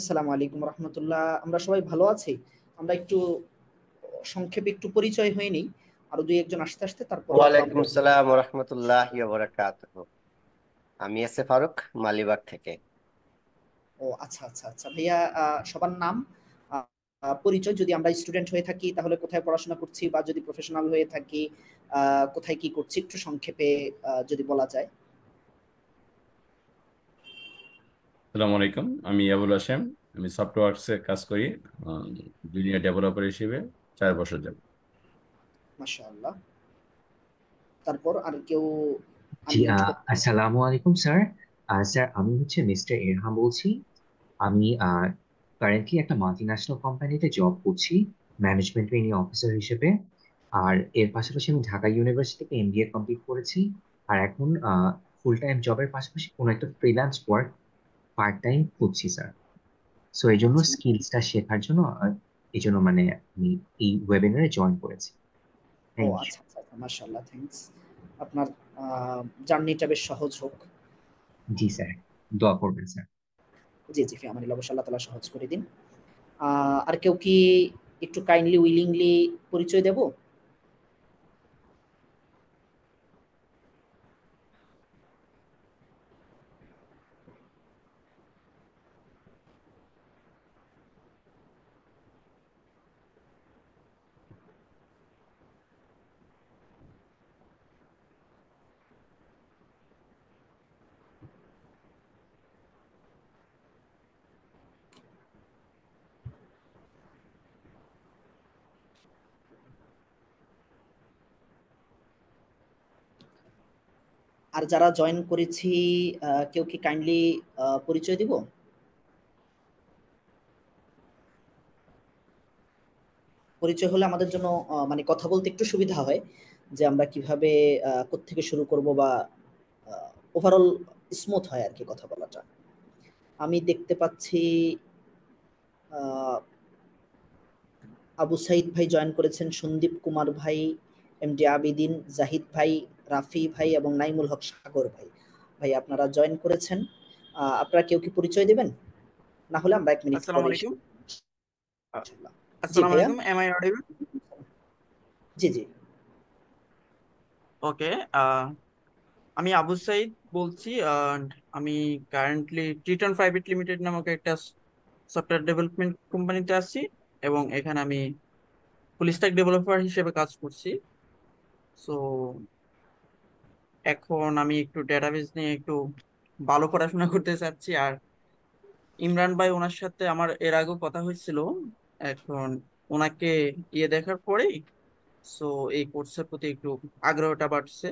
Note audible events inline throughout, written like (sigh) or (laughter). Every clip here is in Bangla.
আসসালামু আলাইকুম রহমতুল্লাহ আমরা সবাই ভালো আছি আমরা একটু সংক্ষেপে একটু পরিচয় হয়ে আরো দুই একজন আসতে আসতে তারপর ওয়ালাইকুম আসসালাম ওয়া আমি এস ফারুক মালিবাগ থেকে ও আচ্ছা আচ্ছা আচ্ছা ভাইয়া সবার নাম পরিচয় যদি আমরা স্টুডেন্ট হয়ে থাকি তাহলে কোথায় পড়াশোনা করছি বা যদি প্রফেশনাল হয়ে থাকি কোথায় কি করছি একটু সংক্ষেপে যদি বলা যায় আসসালামু আলাইকুম আমি ইয়াবুল হাসেম আমি সফটওয়্যার্সে কাজ করি জুনিয়র ডেভেলপার হিসেবে চার বছর যাব মাশাআল্লাহ তারপর আর কেউ জি আসসালামু আলাইকুম স্যার স্যার আমি হচ্ছে মিস্টার ইরহাম বলছি আমি কারেন্টলি একটা মাল্টি ন্যাশনাল কোম্পানিতে জব করছি ম্যানেজমেন্ট ট্রেনিং অফিসার হিসেবে আর এর পাশাপাশি আমি ঢাকা ইউনিভার্সিটি থেকে এমবিএ কমপ্লিট করেছি আর এখন ফুল টাইম জবের পাশাপাশি কোনো একটা ফ্রিল্যান্স ওয়ার্ক পার্ট টাইম করছি স্যার সো এই জন্য স্কিলসটা শেখার জন্য এই জন্য মানে আমি এই ওয়েবিনারে জয়েন করেছি ও আচ্ছা, আচ্ছা আচ্ছা মাশাআল্লাহ থ্যাঙ্কস আপনার জার্নিটা বেশ সহজ হোক জি স্যার দোয়া করবেন স্যার জি জি আমানিল্লাহ লাভ আল্লাহ তাআলা সহজ করে দিন আর কেউ কি একটু কাইন্ডলি উইলিংলি পরিচয় দেবো আর যারা জয়েন করেছি কেউ কি কাইন্ডলি পরিচয় দিব পরিচয় হলে আমাদের জন্য মানে কথা বলতে একটু সুবিধা হয় যে আমরা কিভাবে থেকে শুরু করব বা ওভারঅল স্মুথ হয় আর কি কথা বলাটা আমি দেখতে পাচ্ছি আবু সাইদ ভাই জয়েন করেছেন সন্দীপ কুমার ভাই এম ডি আবিদিন জাহিদ ভাই রাফি ভাই এবং নাইমুল হক সাগর ভাই ভাই আপনারা জয়েন করেছেন আপনারা কেউ কি পরিচয় দিবেন না হলে আমরা এক মিনিট আসসালামু আলাইকুম আসসালামু আলাইকুম এম আই জি জি ওকে আমি আবু সাইদ বলছি আমি কারেন্টলি ট্রিটন প্রাইভেট লিমিটেড নামক একটা সফটওয়্যার ডেভেলপমেন্ট কোম্পানিতে আছি এবং এখানে আমি ফুল স্ট্যাক ডেভেলপার হিসেবে কাজ করছি সো এখন আমি একটু ডেটাবেস নিয়ে একটু ভালো পড়াশোনা করতে চাচ্ছি আর ইমরান ভাই ওনার সাথে আমার এর আগেও কথা হয়েছিল এখন ওনাকে ইয়ে দেখার পরেই সো এই কোর্সের প্রতি একটু আগ্রহটা বাড়ছে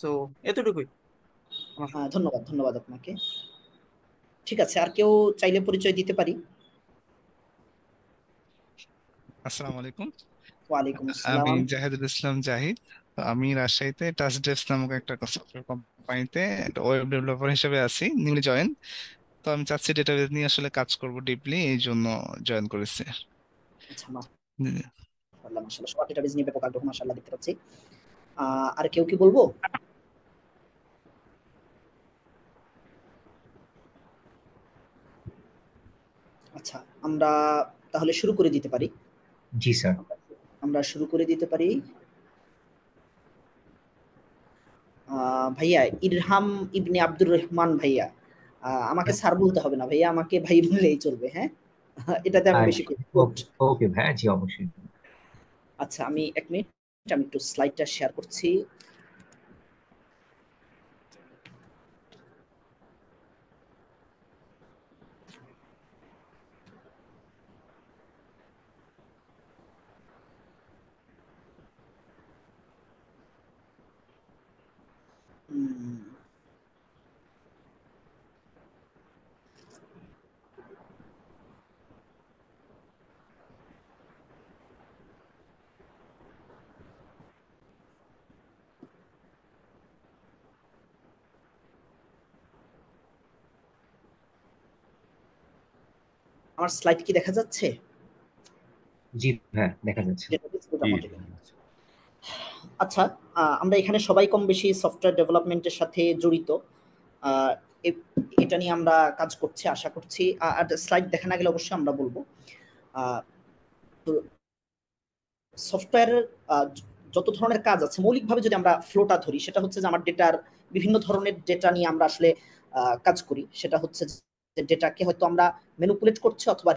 সো এতটুকুই হ্যাঁ ধন্যবাদ ধন্যবাদ আপনাকে ঠিক আছে আর কেউ চাইলে পরিচয় দিতে পারি আসসালামু আলাইকুম আসসালাম আমি জাহিদুল ইসলাম জাহিদ আমি রাজশাহীতে টাচ ডেস্ক নামক একটা সফটওয়্যার কোম্পানিতে একটা ওয়েব ডেভেলপার হিসেবে আছি নিউলি জয়েন তো আমি চাচ্ছি ডেটাবেজ নিয়ে আসলে কাজ করব ডিপলি এই জন্য জয়েন করেছি আচ্ছা মাশাআল্লাহ মাশাআল্লাহ নিয়ে ব্যাপক আগ্রহ মাশাআল্লাহ দেখতে পাচ্ছি আর কেউ কি বলবো আচ্ছা আমরা তাহলে শুরু করে দিতে পারি জি স্যার আমরা শুরু করে দিতে পারি ভাইয়া ইরহাম ইবনে আব্দুর রহমান ভাইয়া আমাকে হ্যাঁ। স্যার বলতে হবে না ভাইয়া আমাকে ভাই বলেই চলবে হ্যাঁ (laughs) এটাতে আমি বেশি আচ্ছা, ওকে ভাই জি অবশ্যই আচ্ছা আমি এক মিনিট আমি একটু স্লাইডটা শেয়ার করছি আমার স্লাইড কি দেখা যাচ্ছে জি হ্যাঁ দেখা যাচ্ছে আচ্ছা আমরা এখানে সবাই কম বেশি সফটওয়্যার ডেভেলপমেন্টের সাথে জড়িত এটা নিয়ে আমরা কাজ করছি আশা করছি আর স্লাইড দেখা না গেলে অবশ্যই আমরা বলবো সফটওয়্যার যত ধরনের কাজ আছে মৌলিকভাবে যদি আমরা ফ্লোটা ধরি সেটা হচ্ছে যে আমার ডেটার বিভিন্ন ধরনের ডেটা নিয়ে আমরা আসলে কাজ করি সেটা হচ্ছে যে ডেটাকে হয়তো আমরা ম্যানুপুলেট করছি অথবা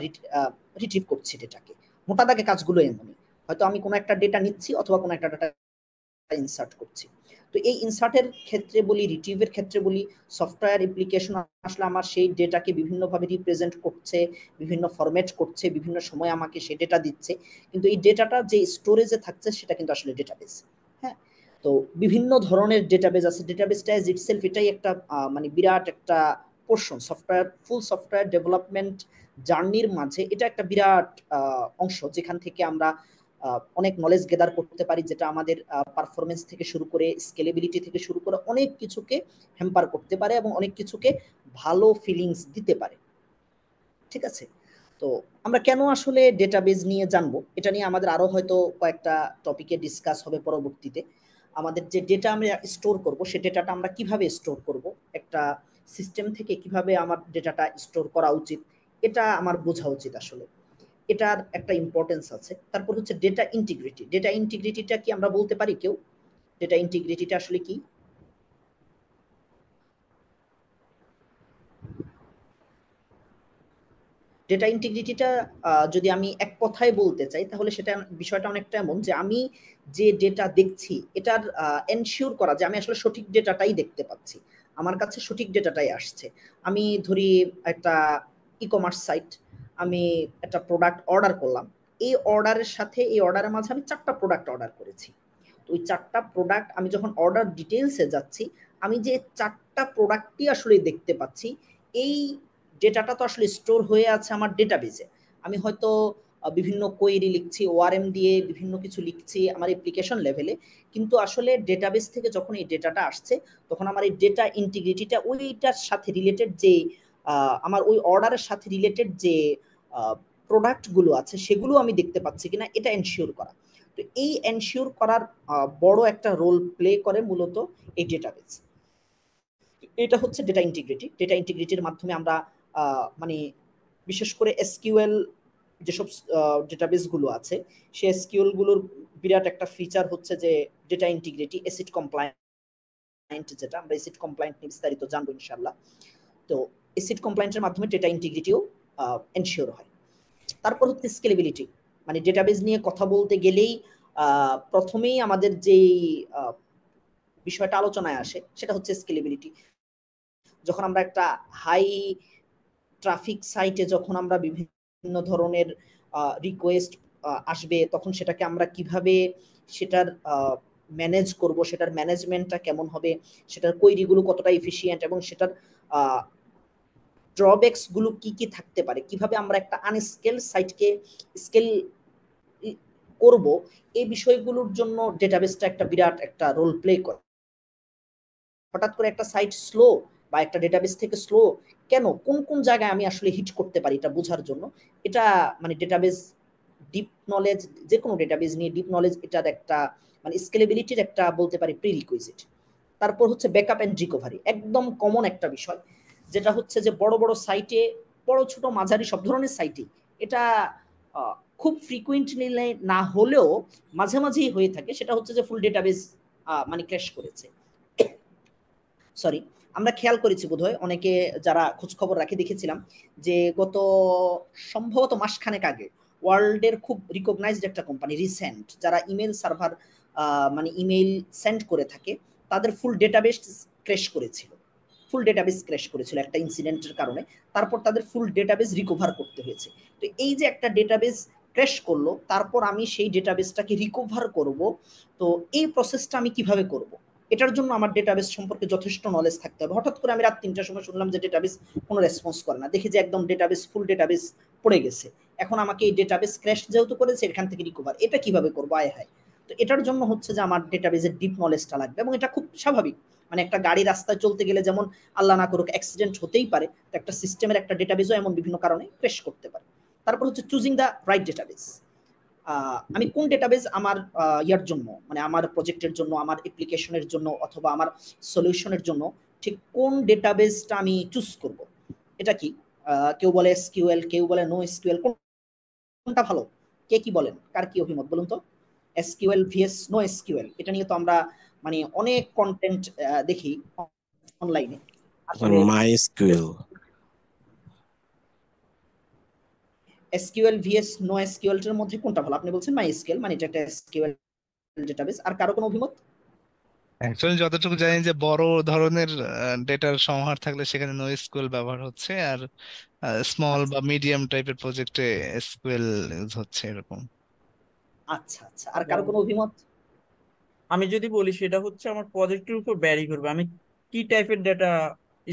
রিট্রিভ করছি ডেটাকে মোটা দাগে কাজগুলো এমনই হয়তো আমি কোনো একটা ডেটা নিচ্ছি অথবা কোনো একটা ডাটা ইনসার্ট করছি তো এই ইনসার্টের ক্ষেত্রে বলি রিটিভের ক্ষেত্রে বলি সফটওয়্যার অ্যাপ্লিকেশন আসলে আমার সেই ডেটাকে বিভিন্নভাবে রিপ্রেজেন্ট করছে বিভিন্ন ফরম্যাট করছে বিভিন্ন সময় আমাকে সেই ডেটা দিচ্ছে কিন্তু এই ডেটাটা যে স্টোরেজে থাকছে সেটা কিন্তু আসলে ডেটাবেস হ্যাঁ তো বিভিন্ন ধরনের ডেটাবেজ আছে ডেটাবেসটা ইজ ইটসেলফ এটাই একটা মানে বিরাট একটা portion software full software development জার্নির মাঝে এটা একটা বিরাট অংশ যেখান থেকে আমরা অনেক নলেজ গেদার করতে পারি যেটা আমাদের পারফরমেন্স থেকে শুরু করে স্কেলেবিলিটি থেকে শুরু করে অনেক কিছুকে হ্যাম্পার করতে পারে এবং অনেক কিছুকে ভালো ফিলিংস দিতে পারে ঠিক আছে তো আমরা কেন আসলে ডেটাবেজ নিয়ে জানবো এটা নিয়ে আমাদের আরও হয়তো কয়েকটা টপিকে ডিসকাস হবে পরবর্তীতে আমাদের যে ডেটা আমরা স্টোর করব সে ডেটাটা আমরা কিভাবে স্টোর করব একটা সিস্টেম থেকে কিভাবে আমার ডেটাটা স্টোর করা উচিত এটা আমার বোঝা উচিত আসলে এটার একটা ইম্পর্টেন্স আছে তারপর হচ্ছে ডেটা ইন্টিগ্রিটি ডেটা ইন্টিগ্রিটিটা কি আমরা বলতে পারি কেউ ডেটা ইন্টিগ্রিটিটা আসলে কি ডেটা ইন্টিগ্রিটিটা যদি আমি এক কথায় বলতে চাই তাহলে সেটা বিষয়টা অনেকটা এমন যে আমি যে ডেটা দেখছি এটার এনশিওর করা যে আমি আসলে সঠিক ডেটাটাই দেখতে পাচ্ছি আমার কাছে সঠিক ডেটাটাই আসছে আমি ধরি একটা ই কমার্স সাইট আমি একটা প্রোডাক্ট অর্ডার করলাম এই অর্ডারের সাথে এই অর্ডারের মাঝে আমি চারটা প্রোডাক্ট অর্ডার করেছি তো ওই চারটা প্রোডাক্ট আমি যখন অর্ডার ডিটেলসে যাচ্ছি আমি যে চারটা প্রোডাক্টই আসলে দেখতে পাচ্ছি এই ডেটাটা তো আসলে স্টোর হয়ে আছে আমার ডেটাবেজে আমি হয়তো বিভিন্ন কোয়েরি লিখছি ওআরএম দিয়ে বিভিন্ন কিছু লিখছি আমার অ্যাপ্লিকেশন লেভেলে কিন্তু আসলে ডেটাবেস থেকে যখন এই ডেটাটা আসছে তখন আমার এই ডেটা ইন্টিগ্রিটিটা ওইটার সাথে রিলেটেড যে আমার ওই অর্ডারের সাথে রিলেটেড যে প্রোডাক্টগুলো আছে সেগুলো আমি দেখতে পাচ্ছি কিনা এটা এনশিওর করা তো এই এনশিওর করার বড় একটা রোল প্লে করে মূলত এই ডেটাবেস এটা হচ্ছে ডেটা ইন্টিগ্রিটি ডেটা ইন্টিগ্রিটির মাধ্যমে আমরা মানে বিশেষ করে এসকিউএল যেসব ডেটাবেসগুলো আছে সে স্কিউলগুলোর বিরাট একটা ফিচার হচ্ছে যে ডেটা ইন্টিগ্রিটি এসিড কমপ্লায়েন্ট যেটা আমরা এসিড কমপ্লায়েন্ট নিয়ে বিস্তারিত জানবো ইনশাল্লাহ তো এসিড কমপ্লায়েন্টের মাধ্যমে ডেটা ইন্টিগ্রিটিও এনশিওর হয় তারপর হচ্ছে স্কেলেবিলিটি মানে ডেটাবেস নিয়ে কথা বলতে গেলেই প্রথমেই আমাদের যেই বিষয়টা আলোচনায় আসে সেটা হচ্ছে স্কেলেবিলিটি যখন আমরা একটা হাই ট্রাফিক সাইটে যখন আমরা বিভিন্ন বিভিন্ন ধরনের রিকোয়েস্ট আসবে তখন সেটাকে আমরা কিভাবে সেটার ম্যানেজ করব সেটার ম্যানেজমেন্টটা কেমন হবে সেটার কোয়েরিগুলো কতটা এফিশিয়েন্ট এবং সেটার ড্রব্যাক্সগুলো কি কি থাকতে পারে কিভাবে আমরা একটা আনস্কেল সাইটকে স্কেল করব এই বিষয়গুলোর জন্য ডেটাবেসটা একটা বিরাট একটা রোল প্লে করে হঠাৎ করে একটা সাইট স্লো বা একটা ডেটাবেস থেকে স্লো কেন কোন কোন জায়গায় আমি আসলে হিট করতে পারি এটা বোঝার জন্য এটা মানে ডেটাবেস ডিপ নলেজ যে কোনো ডেটাবেস নিয়ে ডিপ নলেজ এটার একটা মানে স্কেলেবিলিটির একটা বলতে পারি রিকুইজিট তারপর হচ্ছে ব্যাকআপ অ্যান্ড রিকভারি একদম কমন একটা বিষয় যেটা হচ্ছে যে বড় বড় সাইটে বড় ছোট মাঝারি সব ধরনের সাইটে এটা খুব ফ্রিকুয়েন্টলি না হলেও মাঝে মাঝেই হয়ে থাকে সেটা হচ্ছে যে ফুল ডেটাবেস মানে ক্র্যাশ করেছে সরি (coughs) আমরা খেয়াল করেছি বোধহয় অনেকে যারা খোঁজখবর রাখি দেখেছিলাম যে গত সম্ভবত মাসখানেক আগে ওয়ার্ল্ডের খুব রিকগনাইজড একটা কোম্পানি রিসেন্ট যারা ইমেল সার্ভার মানে ইমেল সেন্ড করে থাকে তাদের ফুল ডেটাবেস ক্র্যাশ করেছিল ফুল ডেটাবেস ক্র্যাশ করেছিল একটা ইনসিডেন্টের কারণে তারপর তাদের ফুল ডেটাবেস রিকভার করতে হয়েছে তো এই যে একটা ডেটাবেস ক্র্যাশ করলো তারপর আমি সেই ডেটাবেসটাকে রিকভার করব তো এই প্রসেসটা আমি কিভাবে করবো এটার জন্য আমার ডেটাবেস সম্পর্কে যথেষ্ট নলেজ থাকতে হবে হঠাৎ করে আমি রাত তিনটার সময় শুনলাম যে ডেটাবেস কোনো রেসপন্স করে না দেখি যে একদম ডেটাবেস ফুল ডেটাবেস পড়ে গেছে এখন আমাকে এই ডেটাবেস ক্র্যাশ যেহেতু করেছে এখান থেকে রিকভার এটা কিভাবে করবো আয় হায় তো এটার জন্য হচ্ছে যে আমার ডেটাবেসের ডিপ নলেজটা লাগবে এবং এটা খুব স্বাভাবিক মানে একটা গাড়ি রাস্তায় চলতে গেলে যেমন আল্লাহ না করুক অ্যাক্সিডেন্ট হতেই পারে একটা সিস্টেমের একটা ডেটাবেসও এমন বিভিন্ন কারণে ক্র্যাশ করতে পারে তারপর হচ্ছে চুজিং দ্য রাইট ডেটাবেস আমি কোন ডেটাবেজ আমার ইয়ার জন্য মানে আমার প্রজেক্টের জন্য আমার অ্যাপ্লিকেশনের জন্য অথবা আমার সলিউশনের জন্য ঠিক কোন ডেটাবেজটা আমি চুজ করব এটা কি কেউ বলে এসকিউএল কেউ বলে নো এসকিউএল কোনটা ভালো কে কি বলেন কার কি অভিমত বলুন তো এসকিউএল ভিএস নো এসকিউএল এটা নিয়ে তো আমরা মানে অনেক কন্টেন্ট দেখি অনলাইনে MySQL SQL VS no SQL এর মধ্যে কোনটা ভালো আপনি বলছেন মাই এসকিউএল মানে এটা একটা এসকিউএল ডেটাবেস আর কারো কোনো অভিমত অ্যাকচুয়ালি যতটুকু জানি যে বড় ধরনের ডেটার সমাহার থাকলে সেখানে নো এসকিউএল ব্যবহার হচ্ছে আর স্মল আচ্ছা। বা মিডিয়াম টাইপের প্রজেক্টে এসকিউএল ইউজ হচ্ছে এরকম আচ্ছা আচ্ছা আর কারো কোনো অভিমত আমি যদি বলি সেটা হচ্ছে আমার প্রজেক্টের উপর ব্যারি করবে আমি কি টাইপের ডেটা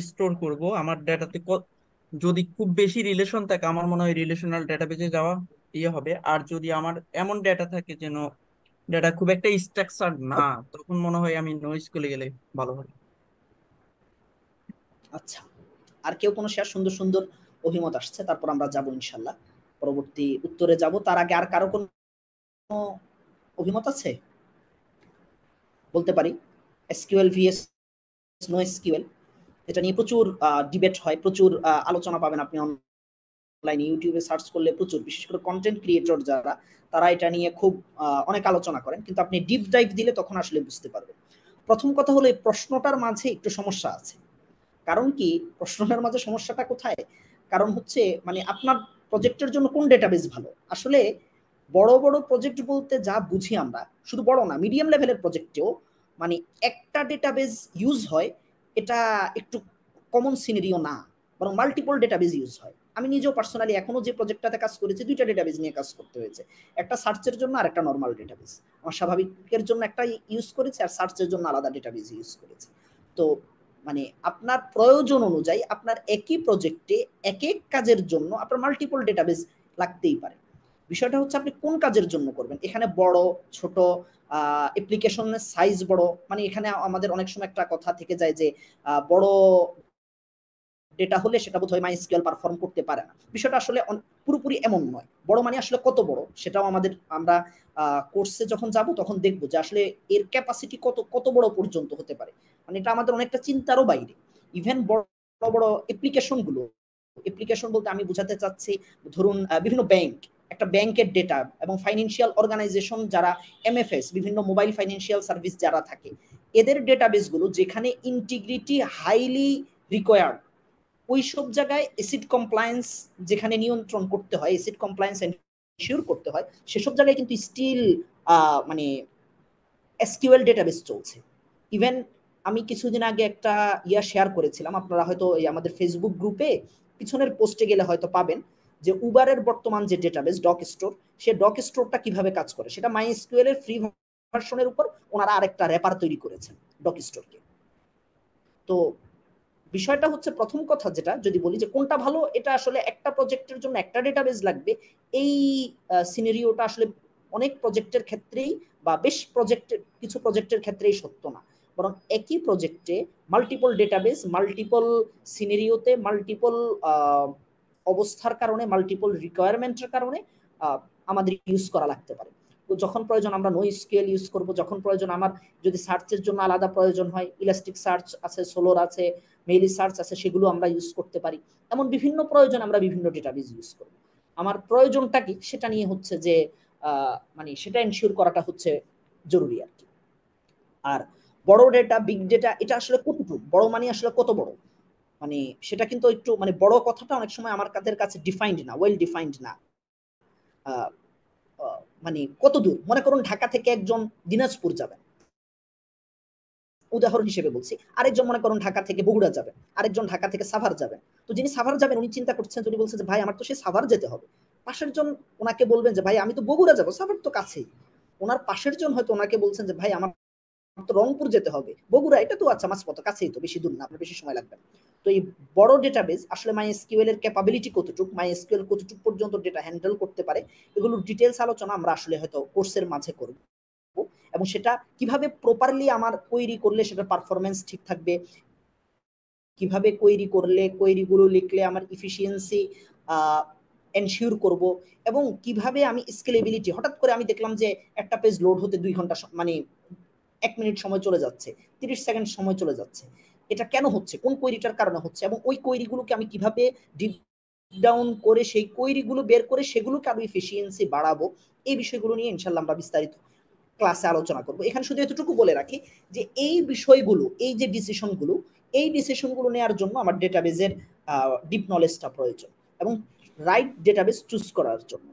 স্টোর করব আমার ডেটাতে যদি খুব বেশি রিলেশন থাকে আমার মনে হয় রিলেশনাল ডেটাবেজে যাওয়া ইয়ে হবে আর যদি আমার এমন ডেটা থাকে যেন ডেটা খুব একটা স্ট্রাকচার না তখন মনে হয় আমি নো স্কুলে গেলে ভালো হয় আচ্ছা আর কেউ কোনো শেয়ার সুন্দর সুন্দর অভিমত আসছে তারপর আমরা যাব ইনশাল্লাহ পরবর্তী উত্তরে যাব তার আগে আর কারো কোনো অভিমত আছে বলতে পারি এসকিউএল ভিএস নো এসকিউএল এটা নিয়ে প্রচুর ডিবেট হয় প্রচুর আলোচনা পাবেন আপনি অনলাইনে ইউটিউবে সার্চ করলে প্রচুর বিশেষ করে কন্টেন্ট ক্রিয়েটর যারা তারা এটা নিয়ে খুব অনেক আলোচনা করেন কিন্তু আপনি ডিপ ডাইভ দিলে তখন আসলে বুঝতে পারবেন প্রথম কথা হলো এই প্রশ্নটার মাঝে একটু সমস্যা আছে কারণ কি প্রশ্নটার মাঝে সমস্যাটা কোথায় কারণ হচ্ছে মানে আপনার প্রজেক্টের জন্য কোন ডেটাবেস ভালো আসলে বড় বড় প্রজেক্ট বলতে যা বুঝি আমরা শুধু বড় না মিডিয়াম লেভেলের প্রজেক্টেও মানে একটা ডেটাবেস ইউজ হয় এটা একটু কমন সিনেরিও না বরং মাল্টিপল ডেটাবেজ ইউজ হয় আমি নিজেও পার্সোনালি এখনও যে প্রজেক্টটাতে কাজ করেছি দুইটা ডেটাবেজ নিয়ে কাজ করতে হয়েছে একটা সার্চের জন্য আর একটা নর্মাল ডেটাবেজ আমার স্বাভাবিকের জন্য একটা ইউজ করেছি আর সার্চের জন্য আলাদা ডেটাবেজ ইউজ করেছে তো মানে আপনার প্রয়োজন অনুযায়ী আপনার একই প্রজেক্টে এক এক কাজের জন্য আপনার মাল্টিপল ডেটাবেজ লাগতেই পারে বিষয়টা হচ্ছে আপনি কোন কাজের জন্য করবেন এখানে বড় ছোট অ্যাপ্লিকেশনের সাইজ বড় মানে এখানে আমাদের অনেক সময় একটা কথা থেকে যায় যে বড় ডেটা হলে সেটা বোধহয় মাই স্কেল পারফর্ম করতে পারে না বিষয়টা আসলে পুরোপুরি এমন নয় বড় মানে আসলে কত বড় সেটাও আমাদের আমরা কোর্সে যখন যাব তখন দেখব যে আসলে এর ক্যাপাসিটি কত কত বড় পর্যন্ত হতে পারে মানে এটা আমাদের অনেকটা চিন্তারও বাইরে ইভেন বড় বড় অ্যাপ্লিকেশনগুলো অ্যাপ্লিকেশন বলতে আমি বোঝাতে চাচ্ছি ধরুন বিভিন্ন ব্যাংক একটা ব্যাংকের ডেটা এবং ফাইন্যান্সিয়াল অর্গানাইজেশন যারা এমএফএস বিভিন্ন মোবাইল ফাইন্যান্সিয়াল সার্ভিস যারা থাকে এদের ডেটাবেসগুলো যেখানে ইন্টিগ্রিটি হাইলি রিকোয়ার্ড ওই সব জায়গায় এসিড কমপ্লায়েন্স যেখানে নিয়ন্ত্রণ করতে হয় এসিড কমপ্লায়েন্স এনশিওর করতে হয় সেসব জায়গায় কিন্তু স্টিল মানে এসকিউএল ডেটাবেস চলছে ইভেন আমি কিছুদিন আগে একটা ইয়া শেয়ার করেছিলাম আপনারা হয়তো এই আমাদের ফেসবুক গ্রুপে পিছনের পোস্টে গেলে হয়তো পাবেন যে উবারের বর্তমান যে ডেটাবেস ডক স্টোর সে ডক স্টোরটা কিভাবে কাজ করে সেটা মাই এর ফ্রি ভার্সনের উপর ওনারা আরেকটা র্যাপার তৈরি করেছেন ডক স্টোরকে তো বিষয়টা হচ্ছে প্রথম কথা যেটা যদি বলি যে কোনটা ভালো এটা আসলে একটা প্রজেক্টের জন্য একটা ডেটাবেস লাগবে এই সিনারিওটা আসলে অনেক প্রজেক্টের ক্ষেত্রেই বা বেশ প্রজেক্টের কিছু প্রজেক্টের ক্ষেত্রেই সত্য না বরং একই প্রজেক্টে মাল্টিপল ডেটাবেস মাল্টিপল সিনারিওতে মাল্টিপল অবস্থার কারণে মাল্টিপল রিকোয়ারমেন্টের কারণে আমাদের ইউজ করা লাগতে পারে যখন প্রয়োজন আমরা নো স্কেল ইউজ করব যখন প্রয়োজন আমার যদি সার্চের জন্য আলাদা প্রয়োজন হয় ইলাস্টিক সার্চ আছে সোলোর আছে মেইলি সার্চ আছে সেগুলো আমরা ইউজ করতে পারি এমন বিভিন্ন প্রয়োজন আমরা বিভিন্ন ডেটাবেজ ইউজ করব আমার প্রয়োজনটা কি সেটা নিয়ে হচ্ছে যে মানে সেটা এনশিওর করাটা হচ্ছে জরুরি আর কি আর বড় ডেটা বিগ ডেটা এটা আসলে কতটুকু বড় মানে আসলে কত বড় মানে সেটা কিন্তু একটু মানে বড় কথাটা অনেক সময় আমার কাদের কাছে ডিফাইন্ড না ওয়েল ডিফাইন্ড না মানে কত দূর মনে করুন ঢাকা থেকে একজন দিনাজপুর যাবেন উদাহরণ হিসেবে বলছি আরেকজন মনে করুন ঢাকা থেকে বগুড়া যাবেন আরেকজন ঢাকা থেকে সাভার যাবেন তো যিনি সাভার যাবেন উনি চিন্তা করছেন উনি বলছেন যে ভাই আমার তো সে সাভার যেতে হবে পাশের জন ওনাকে বলবেন যে ভাই আমি তো বগুড়া যাবো সাভার তো কাছেই ওনার পাশের জন হয়তো ওনাকে বলছেন যে ভাই আমার রংপুর যেতে হবে বগুড়া এটা তো আচ্ছা মাঝপথ কাছেই তো বেশি দূর না আপনার বেশি সময় লাগবে তো এই বড় ডেটাবেস আসলে মাই এসকিউএল এর ক্যাপাবিলিটি কতটুক মাই এসকিউএল কতটুক পর্যন্ত ডেটা হ্যান্ডেল করতে পারে এগুলোর ডিটেলস আলোচনা আমরা আসলে হয়তো কোর্সের মাঝে করব এবং সেটা কিভাবে প্রপারলি আমার কোয়েরি করলে সেটা পারফরমেন্স ঠিক থাকবে কিভাবে কোয়েরি করলে কোয়েরিগুলো লিখলে আমার ইফিসিয়েন্সি এনশিওর করব এবং কিভাবে আমি স্কেলেবিলিটি হঠাৎ করে আমি দেখলাম যে একটা পেজ লোড হতে দুই ঘন্টা মানে এক মিনিট সময় চলে যাচ্ছে তিরিশ সেকেন্ড সময় চলে যাচ্ছে এটা কেন হচ্ছে কোন কৈরিটার কারণে হচ্ছে এবং ওই কৈরিগুলোকে আমি কিভাবে ডিপ ডাউন করে সেই কৈরিগুলো বের করে সেগুলোকে আমি এফিসিয়েন্সি বাড়াবো এই বিষয়গুলো নিয়ে ইনশাল্লাহ আমরা বিস্তারিত ক্লাসে আলোচনা করব এখানে শুধু এতটুকু বলে রাখি যে এই বিষয়গুলো এই যে ডিসিশনগুলো এই ডিসিশনগুলো নেওয়ার জন্য আমার ডেটাবেজের ডিপ নলেজটা প্রয়োজন এবং রাইট ডেটাবেজ চুজ করার জন্য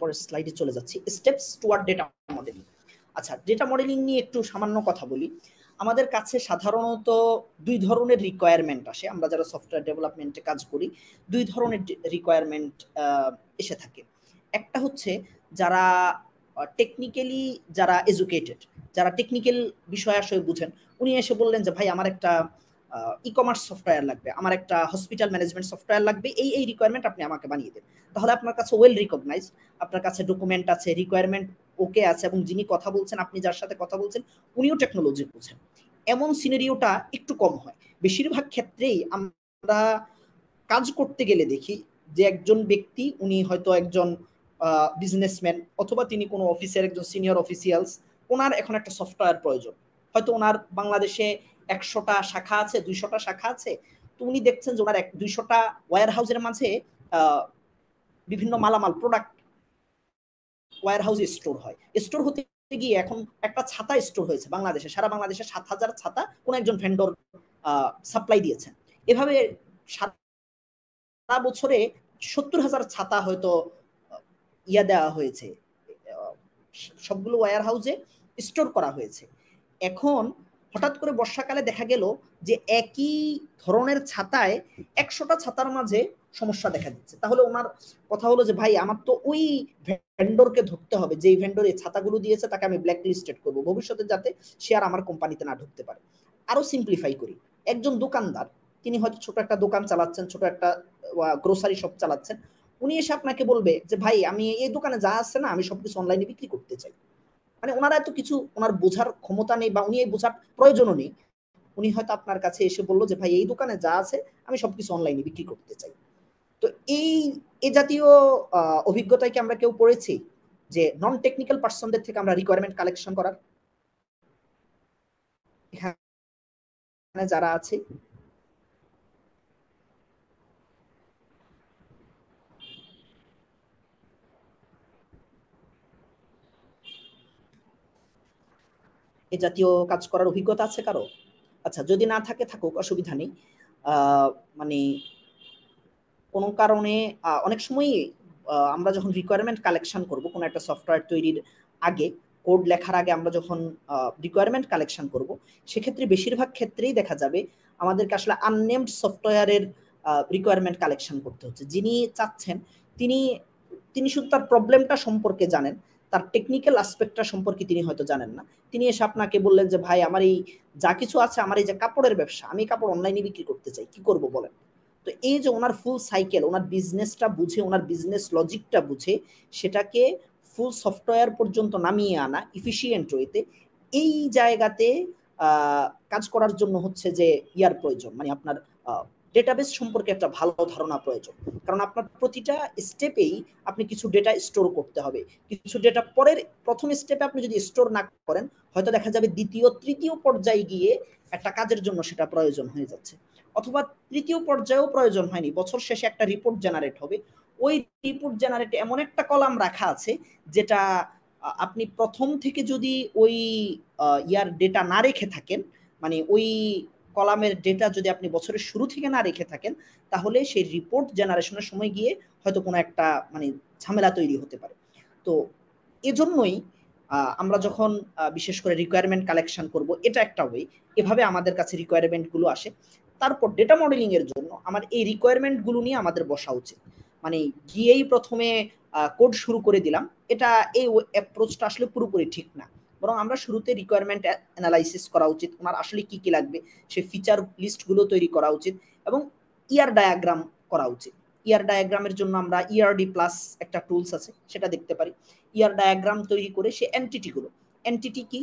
পরের স্লাইডে চলে যাচ্ছি স্টেপস টুয়ার্ড ডেটা মডেলিং আচ্ছা ডেটা মডেলিং নিয়ে একটু সামান্য কথা বলি আমাদের কাছে সাধারণত দুই ধরনের রিকোয়ারমেন্ট আসে আমরা যারা সফটওয়্যার ডেভেলপমেন্টে কাজ করি দুই ধরনের রিকোয়ারমেন্ট এসে থাকে একটা হচ্ছে যারা টেকনিক্যালি যারা এজুকেটেড যারা টেকনিক্যাল বিষয় আসলে বুঝেন উনি এসে বললেন যে ভাই আমার একটা ই কমার্স সফটওয়্যার লাগবে আমার একটা হসপিটাল ম্যানেজমেন্ট সফটওয়্যার লাগবে এই এই রিকোয়ারমেন্ট আপনি আমাকে বানিয়ে দেন তাহলে আপনার কাছে ওয়েল রিকগনাইজ আপনার কাছে ডকুমেন্ট আছে রিকোয়ারমেন্ট ওকে আছে এবং যিনি কথা বলছেন আপনি যার সাথে কথা বলছেন উনিও টেকনোলজি বুঝেন এমন সিনারিওটা একটু কম হয় বেশিরভাগ ক্ষেত্রেই আমরা কাজ করতে গেলে দেখি যে একজন ব্যক্তি উনি হয়তো একজন বিজনেসম্যান অথবা তিনি কোনো অফিসের একজন সিনিয়র অফিসিয়ালস ওনার এখন একটা সফটওয়্যার প্রয়োজন হয়তো ওনার বাংলাদেশে একশোটা শাখা আছে দুইশোটা শাখা আছে তো উনি দেখছেন যে ওনার এক দুইশোটা ওয়ার হাউসের মাঝে বিভিন্ন মালামাল প্রোডাক্ট ওয়ার হাউস স্টোর হয় স্টোর হতে গিয়ে এখন একটা ছাতা স্টোর হয়েছে বাংলাদেশে সারা বাংলাদেশে সাত হাজার ছাতা কোন একজন ভেন্ডর সাপ্লাই দিয়েছেন এভাবে সারা বছরে সত্তর হাজার ছাতা হয়তো ইয়া দেওয়া হয়েছে সবগুলো ওয়ার হাউসে স্টোর করা হয়েছে এখন হঠাৎ করে বর্ষাকালে দেখা গেল যে একই ধরনের ছাতায় একশোটা ছাতার মাঝে সমস্যা দেখা দিচ্ছে তাহলে ওনার কথা হলো যে ভাই আমার তো ওই ভেন্ডরকে ধরতে হবে যেই ভেন্ডর এই ছাতাগুলো দিয়েছে তাকে আমি ব্ল্যাক লিস্টেড করবো ভবিষ্যতে যাতে সে আর আমার কোম্পানিতে না ঢুকতে পারে আরো সিম্পলিফাই করি একজন দোকানদার তিনি হয়তো ছোট একটা দোকান চালাচ্ছেন ছোট একটা গ্রোসারি শপ চালাচ্ছেন উনি এসে আপনাকে বলবে যে ভাই আমি এই দোকানে যা আছে না আমি সবকিছু অনলাইনে বিক্রি করতে চাই মানে ওনারা এত কিছু ওনার বোঝার ক্ষমতা নেই বা উনি এই বোঝার প্রয়োজনও নেই উনি হয়তো আপনার কাছে এসে বললো যে ভাই এই দোকানে যা আছে আমি সবকিছু অনলাইনে বিক্রি করতে চাই তো এই এ জাতীয় অভিজ্ঞতায় কি আমরা কেউ পড়েছি যে নন টেকনিক্যাল পার্সনদের থেকে আমরা রিকোয়ারমেন্ট কালেকশন করার যারা আছে এ জাতীয় কাজ করার অভিজ্ঞতা আছে কারো আচ্ছা যদি না থাকে থাকুক অসুবিধা নেই মানে কোনো কারণে অনেক সময় আমরা যখন রিকোয়ারমেন্ট কালেকশন করব কোনো একটা সফটওয়্যার তৈরির আগে কোড লেখার আগে আমরা যখন রিকোয়ারমেন্ট কালেকশন করব সেক্ষেত্রে বেশিরভাগ ক্ষেত্রেই দেখা যাবে আমাদেরকে আসলে আননেমড সফটওয়্যারের রিকোয়ারমেন্ট কালেকশন করতে হচ্ছে যিনি চাচ্ছেন তিনি তিনি শুধু তার প্রবলেমটা সম্পর্কে জানেন তার টেকনিক্যাল আসপেক্টটা সম্পর্কে তিনি হয়তো জানেন না তিনি এসে আপনাকে বললেন যে ভাই আমার এই যা কিছু আছে আমার এই যে কাপড়ের ব্যবসা আমি কাপড় অনলাইনে বিক্রি করতে চাই কি করব বলেন তো এই যে ওনার ফুল সাইকেল ওনার বিজনেসটা বুঝে ওনার বিজনেস লজিকটা বুঝে সেটাকে ফুল সফটওয়্যার পর্যন্ত নামিয়ে আনা ইফিসিয়েন্ট ওয়েতে এই জায়গাতে কাজ করার জন্য হচ্ছে যে ইয়ার প্রয়োজন মানে আপনার ডেটাবেস সম্পর্কে একটা ভালো ধারণা প্রয়োজন কারণ আপনার প্রতিটা স্টেপেই আপনি কিছু ডেটা স্টোর করতে হবে কিছু ডেটা পরের প্রথম স্টেপে আপনি যদি স্টোর না করেন হয়তো দেখা যাবে দ্বিতীয় তৃতীয় পর্যায়ে গিয়ে একটা কাজের জন্য সেটা প্রয়োজন হয়ে যাচ্ছে অথবা তৃতীয় পর্যায়েও প্রয়োজন হয়নি বছর শেষে একটা রিপোর্ট জেনারেট হবে ওই রিপোর্ট জেনারেট এমন একটা কলাম রাখা আছে যেটা আপনি প্রথম থেকে যদি ওই ইয়ার ডেটা না রেখে থাকেন মানে ওই কলামের ডেটা যদি আপনি বছরের শুরু থেকে না রেখে থাকেন তাহলে সেই রিপোর্ট জেনারেশনের সময় গিয়ে হয়তো কোনো একটা মানে ঝামেলা তৈরি হতে পারে তো এজন্যই আমরা যখন বিশেষ করে রিকোয়ারমেন্ট কালেকশন করব এটা একটা ওয়ে এভাবে আমাদের কাছে রিকোয়ারমেন্টগুলো আসে তারপর ডেটা মডেলিংয়ের জন্য আমার এই রিকোয়ারমেন্টগুলো নিয়ে আমাদের বসা উচিত মানে গিয়েই প্রথমে কোড শুরু করে দিলাম এটা এই অ্যাপ্রোচটা আসলে পুরোপুরি ঠিক না বরং আমরা শুরুতে রিকোয়ারমেন্ট অ্যানালাইসিস করা উচিত ওনার আসলে কি কি লাগবে সেই ফিচার লিস্টগুলো তৈরি করা উচিত এবং ইয়ার ডায়াগ্রাম করা উচিত ইয়ার ডায়াগ্রামের জন্য আমরা ইআরডি e প্লাস একটা টুলস আছে সেটা দেখতে পারি ইয়ার ডায়াগ্রাম তৈরি করে সে এনটিটিগুলো এনটিটি কি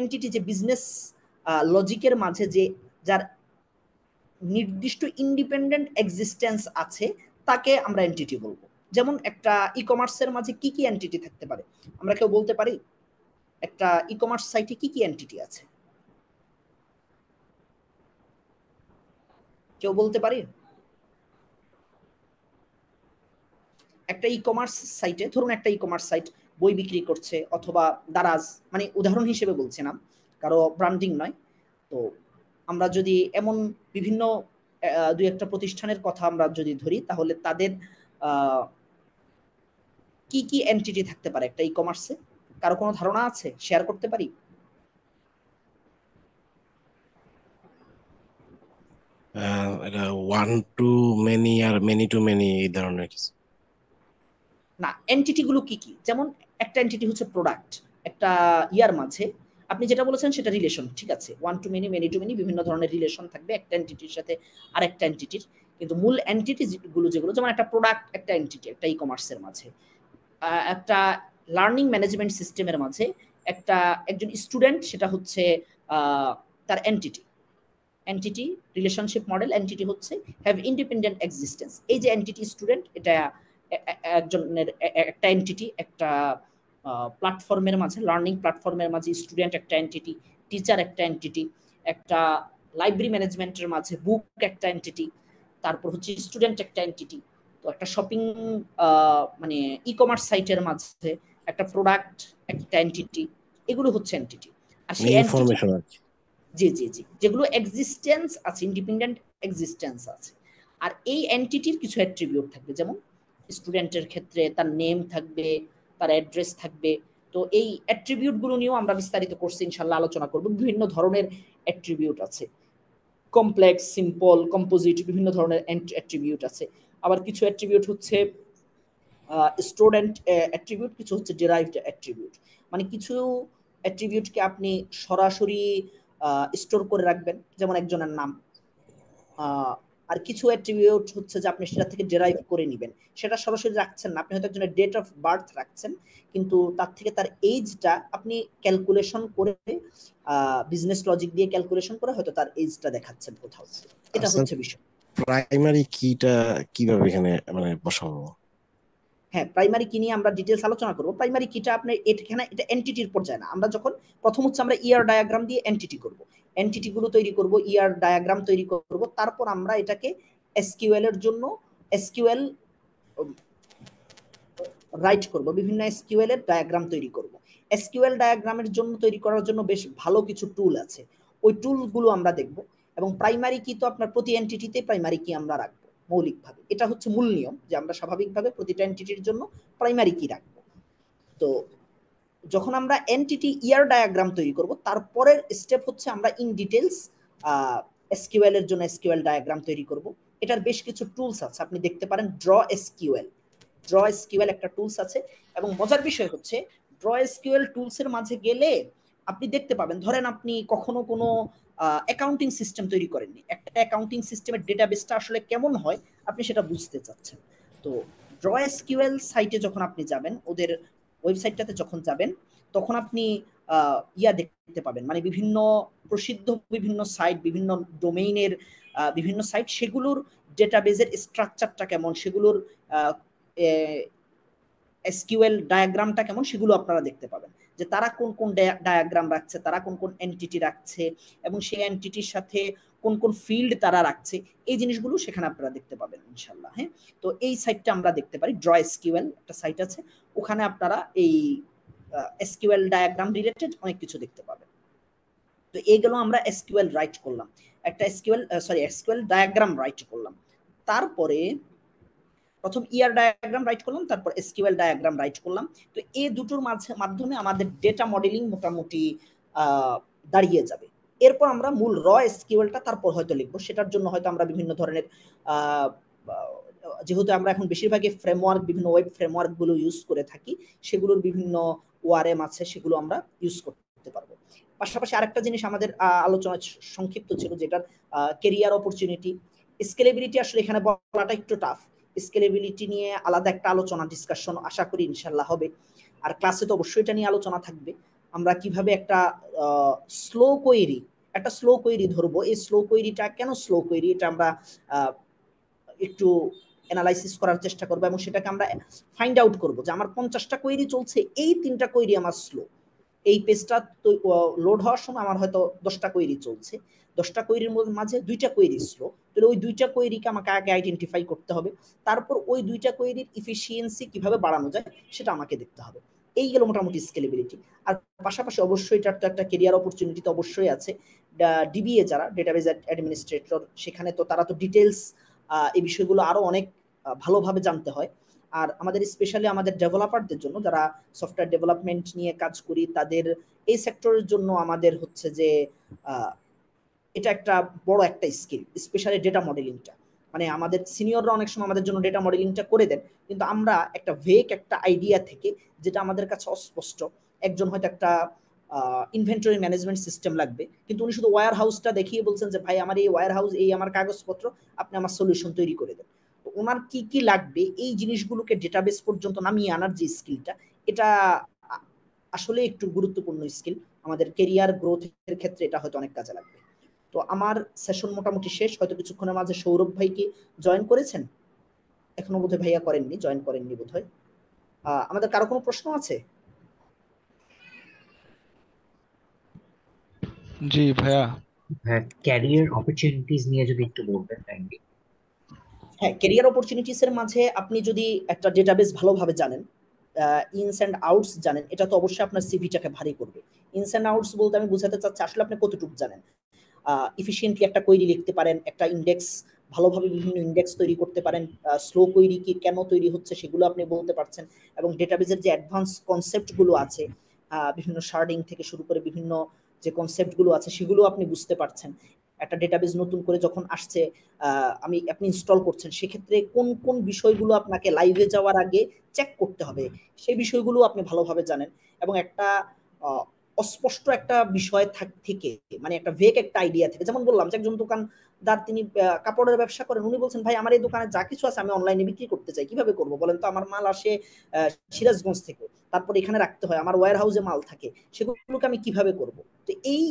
এনটিটি যে বিজনেস লজিকের মাঝে যে যার নির্দিষ্ট ইন্ডিপেন্ডেন্ট এক্সিস্টেন্স আছে তাকে আমরা এনটিটি বলবো যেমন একটা ই কমার্সের মাঝে কি কি এনটিটি থাকতে পারে আমরা কেউ বলতে পারি একটা ই কমার্স সাইটে কি কি এন্টিটি আছে কেউ বলতে পারে একটা ই কমার্স সাইটে ধরুন একটা ই কমার্স সাইট বই বিক্রি করছে অথবা দারাজ মানে উদাহরণ হিসেবে বলছে না কারো ব্র্যান্ডিং নয় তো আমরা যদি এমন বিভিন্ন দুই একটা প্রতিষ্ঠানের কথা আমরা যদি ধরি তাহলে তাদের কি কি এন্টিটি থাকতে পারে একটা ই কমার্সে কারো কোনো ধারণা আছে শেয়ার করতে পারি ওয়ান টু মেনি আর মেনি টু মেনি এই ধরনের না এন্টিটি গুলো কি কি যেমন একটা এন্টিটি হচ্ছে প্রোডাক্ট একটা ইয়ার মাঝে আপনি যেটা বলেছেন সেটা রিলেশন ঠিক আছে one to many many to many বিভিন্ন ধরনের রিলেশন থাকবে একটা এন্টিটির সাথে আর একটা এন্টিটির কিন্তু মূল এন্টিটি গুলো যেগুলো যেমন একটা প্রোডাক্ট একটা এন্টিটি একটা ই কমার্সের মাঝে একটা লার্নিং ম্যানেজমেন্ট সিস্টেমের মাঝে একটা একজন স্টুডেন্ট সেটা হচ্ছে তার entity entity relationship model entity হচ্ছে হ্যাভ ইন্ডিপেন্ডেন্ট এক্সিস্টেন্স এই যে এন্টিটি স্টুডেন্ট এটা একজনের একটা অ্যান্টিটি একটা প্ল্যাটফর্মের মাঝে লার্নিং প্ল্যাটফর্মের মাঝে স্টুডেন্ট একটা অ্যান্টিটি টিচার একটা অ্যান্টিটি একটা লাইব্রেরি ম্যানেজমেন্টের মাঝে বুক একটা অ্যান্টিটি তারপর হচ্ছে স্টুডেন্ট একটা অ্যান্টিটি তো একটা শপিং মানে ই কমার্স সাইটের মাঝে একটা প্রোডাক্ট একটা এন্টিটি এগুলো হচ্ছে এন্টিটি আর সেই ইনফরমেশন আছে জি জি জি যেগুলো এক্সিস্টেন্স আছে ইন্ডিপেন্ডেন্ট এক্সিস্টেন্স আছে আর এই এন্টিটির কিছু অ্যাট্রিবিউট থাকবে যেমন স্টুডেন্টের ক্ষেত্রে তার নেম থাকবে তার অ্যাড্রেস থাকবে তো এই অ্যাট্রিবিউটগুলো নিয়েও আমরা বিস্তারিত করছি ইনশাল্লাহ আলোচনা করব বিভিন্ন ধরনের অ্যাট্রিবিউট আছে কমপ্লেক্স সিম্পল কম্পোজিট বিভিন্ন ধরনের অ্যাট্রিবিউট আছে আবার কিছু অ্যাট্রিবিউট হচ্ছে স্টুডেন্ট অ্যাট্রিবিউট কিছু হচ্ছে ডিরাইভড অ্যাট্রিবিউট মানে কিছু অ্যাট্রিবিউটকে আপনি সরাসরি স্টোর করে রাখবেন যেমন একজনের নাম আর কিছু অ্যাট্রিবিউট হচ্ছে যে আপনি সেটা থেকে ডেরাইভ করে নেবেন সেটা সরাসরি রাখছেন না আপনি হয়তো একজনের ডেট অফ বার্থ রাখছেন কিন্তু তার থেকে তার এইজটা আপনি ক্যালকুলেশন করে বিজনেস লজিক দিয়ে ক্যালকুলেশন করে হয়তো তার এইজটা দেখাচ্ছেন কোথাও এটা আচ্ছা, হচ্ছে বিষয় প্রাইমারি কিটা কিভাবে এখানে মানে বসাবো হ্যাঁ প্রাইমারি কি নিয়ে আমরা ডিটেলস আলোচনা করবো প্রাইমারি কিটা আপনার এখানে এটা এনটিটির পর্যায়ে না আমরা যখন প্রথম হচ্ছে আমরা ইয়ার ডায়াগ্রাম দিয়ে এনটিটি করব গুলো তৈরি করব ইয়ার ডায়াগ্রাম তৈরি করব তারপর আমরা এটাকে এসকিউএল এর জন্য এসকিউএল রাইট করব বিভিন্ন এসকিউএল এর ডায়াগ্রাম তৈরি করব এসকিউএল ডায়াগ্রামের জন্য তৈরি করার জন্য বেশ ভালো কিছু টুল আছে ওই টুলগুলো আমরা দেখব এবং প্রাইমারি কি তো আপনার প্রতি এনটিটিতে প্রাইমারি কি আমরা রাখবো মৌলিকভাবে এটা হচ্ছে মূল নিয়ম যে আমরা স্বাভাবিকভাবে প্রতিটা এন্টিটির জন্য প্রাইমারি কি রাখবো তো যখন আমরা এনটিটি ইয়ার ডায়াগ্রাম তৈরি করব তারপরের স্টেপ হচ্ছে আমরা ইন ডিটেলস এসকিউএল এর জন্য এসকিউএল ডায়াগ্রাম তৈরি করব এটার বেশ কিছু টুলস আছে আপনি দেখতে পারেন ড্র এসকিউএল ড্র এসকিউএল একটা টুলস আছে এবং মজার বিষয় হচ্ছে ড্র এসকিউএল টুলসের মাঝে গেলে আপনি দেখতে পাবেন ধরেন আপনি কখনো কোনো অ্যাকাউন্টিং সিস্টেম তৈরি করেননি একটা অ্যাকাউন্টিং সিস্টেমের ডেটাবেসটা আসলে কেমন হয় আপনি সেটা বুঝতে চাচ্ছেন তো ড্র কিউএল সাইটে যখন আপনি যাবেন ওদের ওয়েবসাইটটাতে যখন যাবেন তখন আপনি ইয়া দেখতে পাবেন মানে বিভিন্ন প্রসিদ্ধ বিভিন্ন সাইট বিভিন্ন ডোমেইনের বিভিন্ন সাইট সেগুলোর ডেটাবেজের স্ট্রাকচারটা কেমন সেগুলোর এসকিউএল ডায়াগ্রামটা কেমন সেগুলো আপনারা দেখতে পাবেন যে তারা কোন কোন ডায়াগ্রাম রাখছে তারা কোন কোন এনটিটি রাখছে এবং সেই এনটিটির সাথে কোন কোন ফিল্ড তারা রাখছে এই জিনিসগুলো সেখানে আপনারা দেখতে পাবেন ইনশাল্লাহ হ্যাঁ তো এই সাইটটা আমরা দেখতে পারি ড্র এসকিউএল একটা সাইট আছে ওখানে আপনারা এই এসকিউএল ডায়াগ্রাম রিলেটেড অনেক কিছু দেখতে পাবেন তো এইগুলো আমরা এসকিউএল রাইট করলাম একটা SQL sorry SQL diagram write করলাম তারপরে প্রথম ইয়ার ডায়াগ্রাম রাইট করলাম তারপর এসকিউএল ডায়াগ্রাম রাইট করলাম তো এই দুটোর মাঝে মাধ্যমে আমাদের ডেটা মডেলিং মোটামুটি দাঁড়িয়ে যাবে এরপর আমরা মূল র এসকিউএলটা তারপর হয়তো লিখবো সেটার জন্য হয়তো আমরা বিভিন্ন ধরনের যেহেতু আমরা এখন বেশিরভাগই ফ্রেমওয়ার্ক বিভিন্ন ওয়েব ফ্রেমওয়ার্কগুলো ইউজ করে থাকি সেগুলোর বিভিন্ন ওয়ারএম আছে সেগুলো আমরা ইউজ করতে পারবো পাশাপাশি আরেকটা জিনিস আমাদের আলোচনা সংক্ষিপ্ত ছিল যেটার কেরিয়ার অপরচুনিটি স্কেলেবিলিটি আসলে এখানে বলাটা একটু টাফ স্কেলেবিলিটি নিয়ে আলাদা একটা আলোচনা ডিসকাশন আশা করি ইনশাল্লাহ হবে আর ক্লাসে তো অবশ্যই এটা নিয়ে আলোচনা থাকবে আমরা কিভাবে একটা স্লো কোয়েরি একটা স্লো কোয়েরি ধরবো এই স্লো কোয়েরিটা কেন স্লো কোয়েরি এটা আমরা একটু অ্যানালাইসিস করার চেষ্টা করবো এবং সেটাকে আমরা ফাইন্ড আউট করবো যে আমার পঞ্চাশটা কোয়েরি চলছে এই তিনটা কোয়েরি আমার স্লো এই পেজটা লোড হওয়ার সময় আমার হয়তো দশটা কোয়েরি চলছে দশটা কোয়েরির মাঝে দুইটা কোয়েরি স্লো তাহলে ওই দুইটা কোয়েরিকে আমাকে আগে আইডেন্টিফাই করতে হবে তারপর ওই দুইটা কোয়েরির ইফিসিয়েন্সি কিভাবে বাড়ানো যায় সেটা আমাকে দেখতে হবে এই গেল মোটামুটি স্কেলেবিলিটি আর পাশাপাশি অবশ্যই এটার তো একটা কেরিয়ার অপরচুনিটি তো অবশ্যই আছে ডিবিএ যারা ডেটাবেজ অ্যাডমিনিস্ট্রেটর সেখানে তো তারা তো ডিটেলস এই বিষয়গুলো আরও অনেক ভালোভাবে জানতে হয় আর আমাদের স্পেশালি আমাদের ডেভেলপারদের জন্য যারা সফটওয়্যার ডেভেলপমেন্ট নিয়ে কাজ করি তাদের এই সেক্টরের জন্য আমাদের হচ্ছে যে এটা একটা বড় একটা স্কিল স্পেশালি ডেটা মডেলিংটা মানে আমাদের সিনিয়ররা অনেক সময় আমাদের জন্য ডেটা মডেলিংটা করে দেন কিন্তু আমরা একটা ভেক একটা আইডিয়া থেকে যেটা আমাদের কাছে অস্পষ্ট একজন হয়তো একটা ইনভেন্টরি ম্যানেজমেন্ট সিস্টেম লাগবে কিন্তু উনি শুধু ওয়ার হাউসটা দেখিয়ে বলছেন যে ভাই আমার এই ওয়ার হাউস এই আমার কাগজপত্র আপনি আমার সলিউশন তৈরি করে দেন ওনার কি কি লাগবে এই জিনিসগুলোকে ডেটাবেস পর্যন্ত নামিয়ে আনার যে স্কিলটা এটা আসলে একটু গুরুত্বপূর্ণ স্কিল আমাদের কেরিয়ার গ্রোথের ক্ষেত্রে এটা হয়তো অনেক কাজে লাগবে তো আমার সেশন মোটামুটি শেষ হয়তো কিছুক্ষণের মাঝে সৌরভ ভাই কি জয়েন করেছেন এখনো বোধহয় ভাইয়া করেননি জয়েন করেননি বোধহয় আমাদের কারো কোনো প্রশ্ন আছে জি ভাইয়া ক্যারিয়ার অপরচুনিটিস নিয়ে যদি একটু বলতেন কাইন্ডলি হ্যাঁ কেরিয়ার অপরচুনিটিসের মাঝে আপনি যদি একটা ডেটাবেস ভালোভাবে জানেন ইনস অ্যান্ড আউটস জানেন এটা তো অবশ্যই আপনার সিভিটাকে ভারী করবে ইনস অ্যান্ড আউটস বলতে আমি বুঝাতে চাচ্ছি আসলে আপনি কতটুকু জানেন ইফিসিয়েন্টলি একটা কোয়েরি লিখতে পারেন একটা ইন্ডেক্স ভালোভাবে বিভিন্ন ইন্ডেক্স তৈরি করতে পারেন স্লো কোয়েরি কি কেন তৈরি হচ্ছে সেগুলো আপনি বলতে পারছেন এবং ডেটাবেজের যে অ্যাডভান্স কনসেপ্টগুলো আছে বিভিন্ন শার্ডিং থেকে শুরু করে বিভিন্ন যে কনসেপ্টগুলো আছে সেগুলো আপনি বুঝতে পারছেন একটা ডেটাবেস নতুন করে যখন আসছে আমি আপনি ইনস্টল করছেন সেক্ষেত্রে কোন কোন বিষয়গুলো আপনাকে লাইভে যাওয়ার আগে চেক করতে হবে সেই বিষয়গুলো আপনি ভালোভাবে জানেন এবং একটা অস্পষ্ট একটা বিষয় থাক থেকে মানে একটা ভেক একটা আইডিয়া থেকে যেমন বললাম যে একজন দোকানদার তিনি কাপড়ের ব্যবসা করেন উনি বলছেন ভাই আমার এই দোকানে যা কিছু আছে আমি অনলাইনে বিক্রি করতে চাই কিভাবে করব বলেন তো আমার মাল আসে সিরাজগঞ্জ থেকে তারপর এখানে রাখতে হয় আমার ওয়ার হাউসে মাল থাকে সেগুলোকে আমি কিভাবে করব তো এই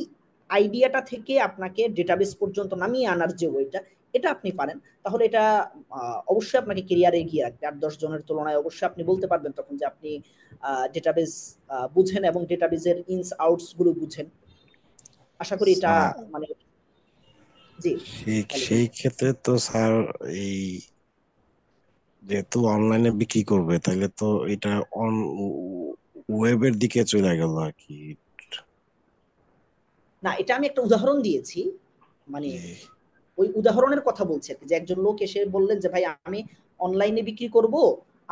আইডিয়াটা থেকে আপনাকে ডেটাবেস পর্যন্ত নামিয়ে আনার যে ওয়েটা এটা আপনি পারেন তাহলে এটা অবশ্যই আপনাকে কেরিয়ারে এগিয়ে রাখবে আট দশ জনের তুলনায় অবশ্যই আপনি বলতে পারবেন তখন যে আপনি ডেটাবেস বুঝেন এবং ডেটাবেসের ইনস আউটস গুলো বুঝেন আশা করি এটা মানে জি সেই ক্ষেত্রে তো স্যার এই যেহেতু অনলাইনে বিক্রি করবে তাহলে তো এটা অন ওয়েবের দিকে চলে গেল আর কি না এটা আমি একটা উদাহরণ দিয়েছি মানে ওই উদাহরণের কথা বলছে যে একজন লোক এসে বললেন যে ভাই আমি অনলাইনে বিক্রি করব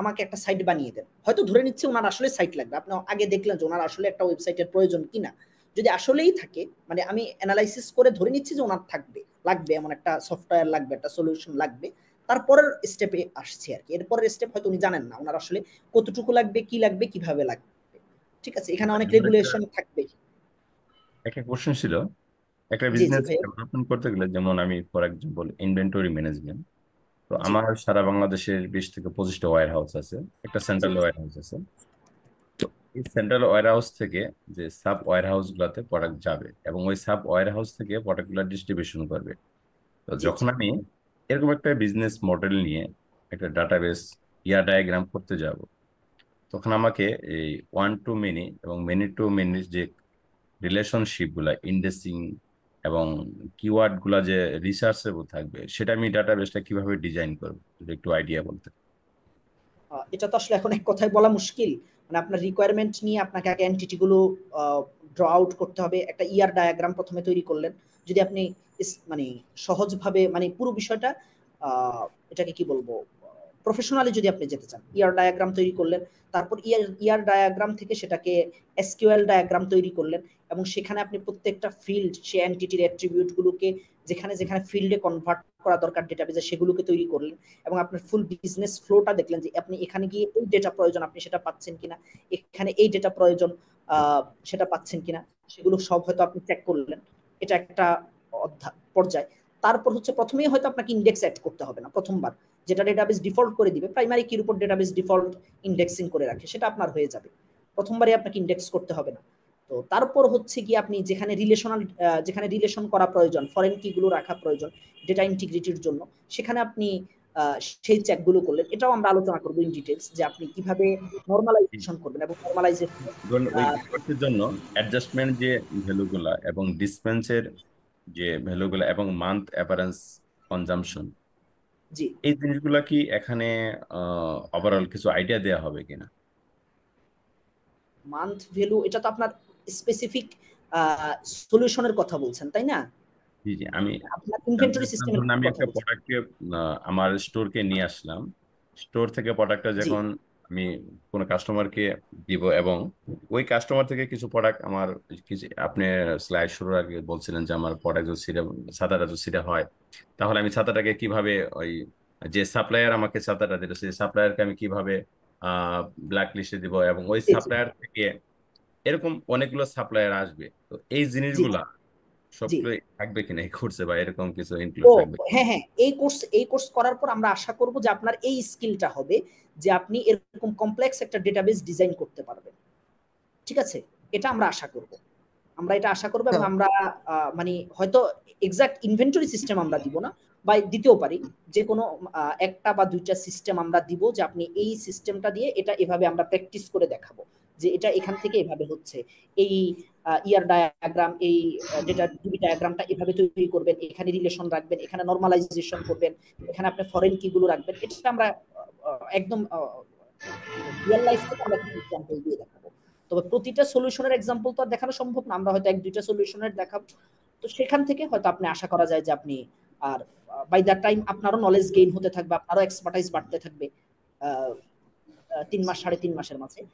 আমাকে একটা সাইট বানিয়ে দেন হয়তো ধরে নিচ্ছে ওনার আসলে সাইট লাগবে আপনি আগে দেখলেন যে ওনার আসলে একটা ওয়েবসাইটের প্রয়োজন কিনা যদি আসলেই থাকে মানে আমি অ্যানালাইসিস করে ধরে নিচ্ছি যে ওনার থাকবে লাগবে এমন একটা সফটওয়্যার লাগবে একটা সলিউশন লাগবে তারপরের স্টেপে আসছে আর কি এরপরের স্টেপ হয়তো উনি জানেন না ওনার আসলে কতটুকু লাগবে কি লাগবে কিভাবে লাগবে ঠিক আছে এখানে অনেক রেগুলেশন আচ্ছা, আচ্ছা। থাকবে একটা কোশ্চেন ছিল একটা জি জি বিজনেস ভাইয়া ডেভেলপমেন্ট করতে গেলে যেমন আমি ফর এক্সাম্পল ইনভেন্টরি ম্যানেজমেন্ট তো জি আমার সারা বাংলাদেশের বিশ থেকে পঁচিশটা ওয়্যার হাউস আছে একটা জি সেন্ট্রাল ওয়্যার হাউস আছে তো এই সেন্ট্রাল ওয়্যার হাউস থেকে যে সাব ওয়ার হাউস গুলাতে প্রোডাক্ট যাবে এবং ওই সাব ওয়্যার হাউস থেকে প্রোডাক্ট গুলা ডিস্ট্রিবিউশন করবে তো জি জি যখন আমি এরকম একটা বিজনেস মডেল নিয়ে একটা ডাটাবেস ইয়া ডায়াগ্রাম করতে যাব তখন আমাকে এই ওয়ান টু মেনি এবং মেনি টু মেনি যে রিলেশনশিপগুলা ইন্ডেক্সিং এবং কিওয়ার্ডগুলা যে রিসার্চেবল থাকবে সেটা আমি ডাটাবেসটা কিভাবে ডিজাইন করব যদি একটু আইডিয়া বলতে এটা তো আসলে এখন এক কথায় বলা মুশকিল মানে আপনার রিকোয়ারমেন্ট নিয়ে আপনাকে আগে গুলো ড্র আউট করতে হবে একটা ইয়ার ডায়াগ্রাম প্রথমে তৈরি করলেন যদি আপনি মানে সহজভাবে মানে পুরো বিষয়টা এটাকে কি বলবো প্রফেশনালি যদি আপনি যেতে চান ইয়ার e ডায়াগ্রাম তৈরি করলেন তারপর ইয়ার ইয়ার ডায়াগ্রাম থেকে সেটাকে এসকিউএল ডায়াগ্রাম তৈরি করলেন এবং সেখানে আপনি প্রত্যেকটা ফিল্ড সে অ্যান্টিটির অ্যাট্রিবিউটগুলোকে যেখানে যেখানে ফিল্ডে কনভার্ট করা দরকার ডেটাবেজে সেগুলোকে তৈরি করলেন এবং আপনার ফুল বিজনেস ফ্লোটা দেখলেন যে আপনি এখানে গিয়ে এই ডেটা প্রয়োজন আপনি সেটা পাচ্ছেন কিনা এখানে এই ডেটা প্রয়োজন সেটা পাচ্ছেন কিনা সেগুলো সব হয়তো আপনি চেক করলেন এটা একটা পর্যায় তারপর হচ্ছে প্রথমেই হয়তো আপনাকে ইন্ডেক্স অ্যাড করতে হবে না প্রথমবার যেটা ডেটাবেস ডিফল্ট করে দিবে প্রাইমারি কির উপর ডেটাবেস ডিফল্ট ইন্ডেক্সিং করে রাখে সেটা আপনার হয়ে যাবে প্রথমবারে আপনাকে ইন্ডেক্স করতে হবে না তো তারপর হচ্ছে কি আপনি যেখানে রিলেশনাল যেখানে রিলেশন করা প্রয়োজন ফরেন কিগুলো রাখা প্রয়োজন ডেটা ইন্টিগ্রিটির জন্য সেখানে আপনি সেই চ্যাকগুলো করলেন এটাও আমরা আলোচনা করবো ইন ডিটেলস যে আপনি কিভাবে নরমালাইজেশন করবেন এবং নরমালাইজেশন জন্য অ্যাডজাস্টমেন্ট যে ভ্যালুগুলা এবং ডিসপেন্সের যে ভ্যালুগুলা এবং মান্থ অ্যাপারেন্স কনজাম্পশন জি এই জিনিসগুলা কি এখানে ওভারঅল কিছু আইডিয়া দেয়া হবে কিনা মান্থ ভ্যালু এটা তো আপনার স্পেসিফিক সলিউশনের কথা বলছেন তাই না জি জি আমি আপনার ইনভেন্টরি সিস্টেমের আমি একটা প্রোডাক্টকে আমার স্টোরকে নিয়ে আসলাম স্টোর থেকে প্রোডাক্টটা যখন আমি কোনো কাস্টমারকে দিব এবং ওই কাস্টমার থেকে কিছু প্রোডাক্ট আমার আপনি স্লাইড শুরুর আগে বলছিলেন যে আমার প্রোডাক্ট যদি ছাতাটা যদি হয় তাহলে আমি ছাতাটাকে কিভাবে ওই যে সাপ্লায়ার আমাকে ছাতাটা দিল সেই সাপ্লায়ারকে আমি কিভাবে ব্ল্যাক লিস্টে দিব এবং ওই সাপ্লায়ার থেকে এরকম অনেকগুলো সাপ্লায়ার আসবে তো এই জিনিসগুলা সবগুলোই থাকবে কিনা এই কোর্সে বা এরকম কিছু ইনক্লুড থাকবে হ্যাঁ হ্যাঁ এই কোর্স এই কোর্স করার পর আমরা আশা করব যে আপনার এই স্কিলটা হবে যে আপনি এরকম কমপ্লেক্স একটা ডেটাবেস ডিজাইন করতে পারবেন ঠিক আছে এটা আমরা আশা করব আমরা এটা আশা করব এবং হ্যাঁ। আমরা মানে হয়তো এক্সাক্ট ইনভেন্টরি সিস্টেম আমরা দিব না বা দিতেও পারি যে কোনো একটা বা দুইটা সিস্টেম আমরা দিব যে আপনি এই সিস্টেমটা দিয়ে এটা এভাবে আমরা প্র্যাকটিস করে দেখাবো যে এটা এখান থেকে এভাবে হচ্ছে এই ইয়ার ডায়াগ্রাম এই যেটা ডিবি ডায়াগ্রামটা এভাবে তৈরি করবেন এখানে রিলেশন রাখবেন এখানে নর্মালাইজেশন করবেন এখানে আপনি ফরেন কি গুলো রাখবেন এটা আমরা একদম রিয়েল লাইফ থেকে আমরা কিছু এক্সাম্পল দিয়ে দেখাবো তবে প্রতিটা সলিউশনের এক্সাম্পল তো আর দেখানো সম্ভব না আমরা হয়তো এক দুইটা সলিউশনের দেখাবো তো সেখান থেকে হয়তো আপনি আশা করা যায় যে আপনি আর বাই দ্যাট টাইম আপনারও নলেজ গেইন হতে থাকবে আপনারও এক্সপার্টাইজ বাড়তে থাকবে তিন মাস সাড়ে তিন মাসের মাঝে